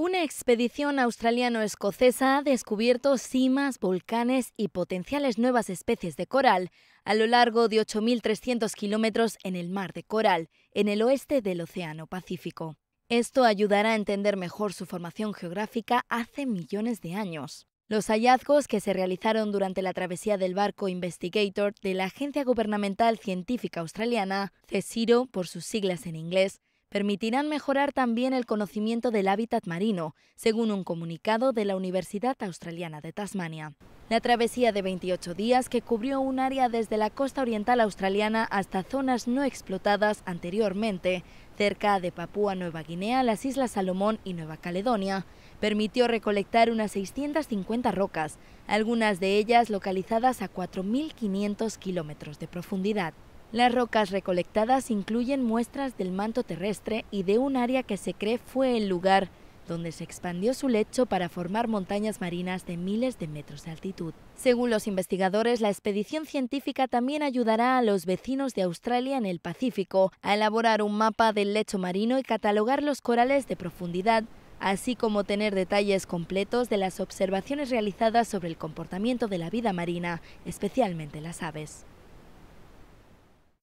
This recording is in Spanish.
Una expedición australiano-escocesa ha descubierto cimas, volcanes y potenciales nuevas especies de coral a lo largo de 8.300 kilómetros en el mar de coral, en el oeste del Océano Pacífico. Esto ayudará a entender mejor su formación geográfica hace millones de años. Los hallazgos que se realizaron durante la travesía del barco Investigator de la Agencia Gubernamental Científica Australiana, CSIRO por sus siglas en inglés, permitirán mejorar también el conocimiento del hábitat marino, según un comunicado de la Universidad Australiana de Tasmania. La travesía de 28 días que cubrió un área desde la costa oriental australiana hasta zonas no explotadas anteriormente, cerca de Papúa Nueva Guinea, las Islas Salomón y Nueva Caledonia, permitió recolectar unas 650 rocas, algunas de ellas localizadas a 4.500 kilómetros de profundidad. Las rocas recolectadas incluyen muestras del manto terrestre y de un área que se cree fue el lugar donde se expandió su lecho para formar montañas marinas de miles de metros de altitud. Según los investigadores, la expedición científica también ayudará a los vecinos de Australia en el Pacífico a elaborar un mapa del lecho marino y catalogar los corales de profundidad, así como tener detalles completos de las observaciones realizadas sobre el comportamiento de la vida marina, especialmente las aves.